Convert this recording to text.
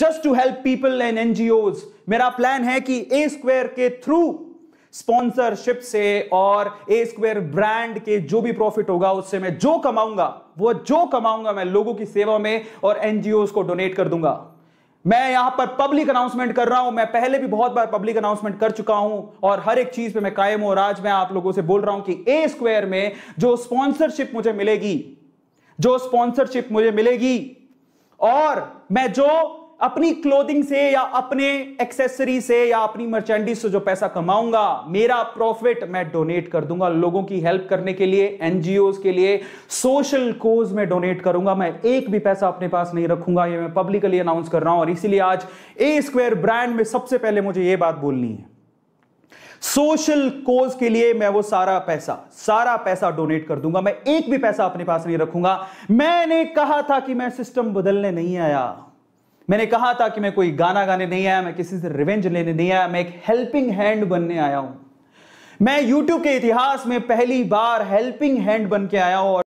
just to help people and NGO मेरा plan है कि ए स्क्वेयर के थ्रू स्पॉन्सरशिप से और ए स्क्वेयर ब्रांड के जो भी प्रॉफिट होगा उससे मैं जो कमाऊंगा वो जो कमाऊंगा मैं लोगों की सेवा में और एनजीओ को डोनेट कर दूंगा मैं यहां पर पब्लिक अनाउंसमेंट कर रहा हूं मैं पहले भी बहुत बार पब्लिक अनाउंसमेंट कर चुका हूं और हर एक चीज पे मैं कायम हूं और आज मैं आप लोगों से बोल रहा हूं कि ए स्क्वेयर में जो स्पॉन्सरशिप मुझे मिलेगी जो स्पॉन्सरशिप मुझे मिलेगी और मैं जो अपनी क्लोथिंग से या अपने एक्सेसरी से या अपनी मर्चेंडीज से जो पैसा कमाऊंगा मेरा प्रॉफिट मैं डोनेट कर दूंगा लोगों की हेल्प करने के लिए एनजीओ के लिए सोशल कोज में डोनेट करूंगा मैं एक भी पैसा अपने पास नहीं रखूंगा ये मैं पब्लिकली अनाउंस कर रहा हूं और इसीलिए आज ए स्क्वायर ब्रांड में सबसे पहले मुझे ये बात बोलनी है सोशल कोज के लिए मैं वो सारा पैसा सारा पैसा डोनेट कर दूंगा मैं एक भी पैसा अपने पास नहीं रखूंगा मैंने कहा था कि मैं सिस्टम बदलने नहीं आया मैंने कहा था कि मैं कोई गाना गाने नहीं आया मैं किसी से रिवेंज लेने नहीं आया मैं एक हेल्पिंग हैंड बनने आया हूं मैं YouTube के इतिहास में पहली बार हेल्पिंग हैंड बन के आया हूं और